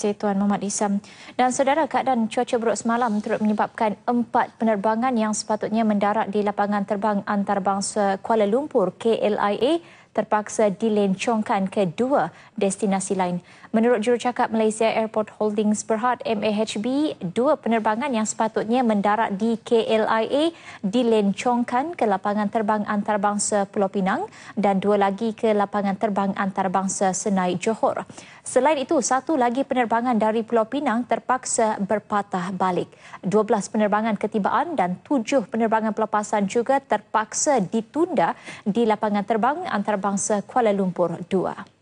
Setuan Muhammad Isam. Dan saudara keadaan cuaca buruk semalam turut menyebabkan empat penerbangan yang sepatutnya mendarat di lapangan terbang antarabangsa Kuala Lumpur KLIA terpaksa dilencongkan ke dua destinasi lain. Menurut jurucakap Malaysia Airport Holdings Berhad MAHB, dua penerbangan yang sepatutnya mendarat di KLIA dilencongkan ke lapangan terbang antarabangsa Pulau Pinang dan dua lagi ke lapangan terbang antarabangsa Senai Johor. Selain itu, satu lagi penerbangan dari Pulau Pinang terpaksa berpatah balik. 12 penerbangan ketibaan dan 7 penerbangan pelepasan juga terpaksa ditunda di lapangan terbang antarabangsa Antarabangsa Kuala Lumpur 2.